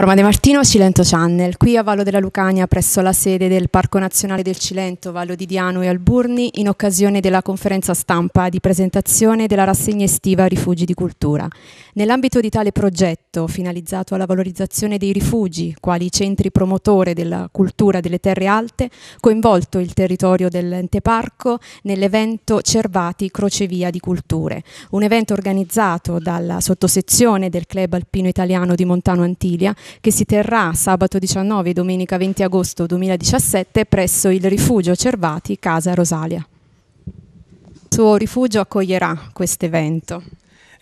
Roma De Martino, Cilento Channel, qui a Vallo della Lucania presso la sede del Parco Nazionale del Cilento, Vallo di Diano e Alburni in occasione della conferenza stampa di presentazione della rassegna estiva Rifugi di Cultura. Nell'ambito di tale progetto, finalizzato alla valorizzazione dei rifugi, quali centri promotore della cultura delle terre alte, coinvolto il territorio dell'ente parco nell'evento Cervati Crocevia di Culture, un evento organizzato dalla sottosezione del Club Alpino Italiano di Montano Antilia che si terrà sabato 19 e domenica 20 agosto 2017 presso il Rifugio Cervati Casa Rosalia. Il suo rifugio accoglierà questo evento.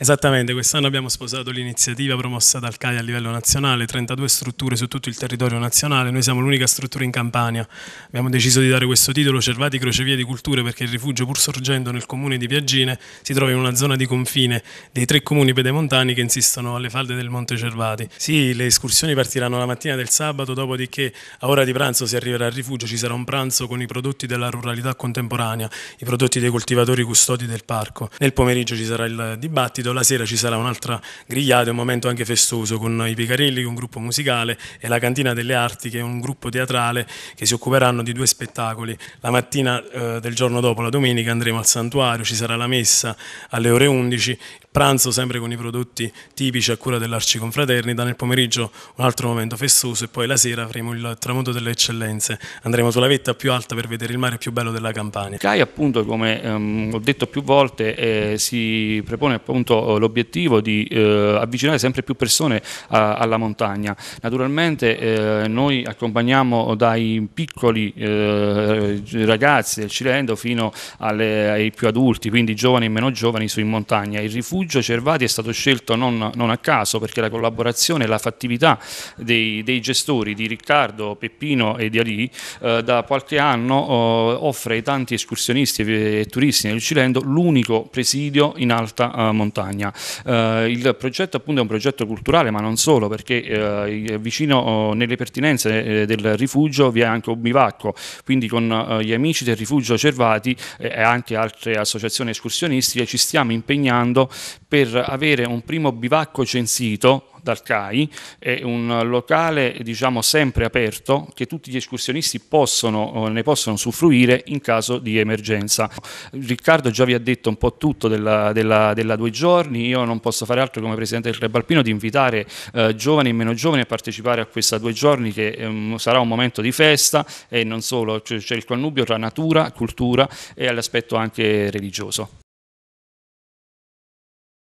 Esattamente, quest'anno abbiamo sposato l'iniziativa promossa dal CAI a livello nazionale, 32 strutture su tutto il territorio nazionale, noi siamo l'unica struttura in Campania, abbiamo deciso di dare questo titolo Cervati Crocevia di Culture perché il rifugio pur sorgendo nel comune di Piaggine si trova in una zona di confine dei tre comuni pedemontani che insistono alle falde del Monte Cervati. Sì, le escursioni partiranno la mattina del sabato, dopodiché a ora di pranzo si arriverà al rifugio, ci sarà un pranzo con i prodotti della ruralità contemporanea, i prodotti dei coltivatori custodi del parco. Nel pomeriggio ci sarà il dibattito capito, la sera ci sarà un'altra grigliata, un momento anche festoso con i Picarelli, un gruppo musicale e la Cantina delle Arti che è un gruppo teatrale che si occuperanno di due spettacoli. La mattina eh, del giorno dopo, la domenica, andremo al santuario, ci sarà la messa alle ore 11, il pranzo sempre con i prodotti tipici a cura dell'Arciconfraternita, nel pomeriggio un altro momento festoso e poi la sera avremo il tramonto delle eccellenze, andremo sulla vetta più alta per vedere il mare più bello della Campania. CAI appunto come ehm, ho detto più volte eh, si prepone appunto eh, l'obiettivo di eh, avvicinare sempre più persone a, alla montagna. Naturalmente eh, noi accompagniamo dai piccoli eh, ragazzi del Cilento fino alle, ai più adulti, quindi giovani e meno giovani su in montagna. Il rifugio Cervati è stato scelto non, non a caso perché la collaborazione e la fattività dei, dei, gestori di Riccardo, Peppino e di Ali eh, da qualche anno eh, offre ai tanti escursionisti e, e turisti nel Cilento l'unico presidio in alta montagna montagna. Eh, il progetto appunto è un progetto culturale ma non solo perché eh, vicino oh, nelle pertinenze eh, del rifugio vi è anche un bivacco, quindi con eh, gli amici del rifugio Cervati eh, e anche altre associazioni escursionistiche ci stiamo impegnando per avere un primo bivacco censito dal CAI, è un locale diciamo sempre aperto che tutti gli escursionisti possono, eh, ne possono usufruire in caso di emergenza. Riccardo già vi ha detto un po' tutto della, della, della due giorni, io non posso fare altro come Presidente del Club Alpino di invitare eh, giovani e meno giovani a partecipare a questa due giorni che ehm, sarà un momento di festa e non solo, c'è il connubio tra natura, cultura e all'aspetto anche religioso.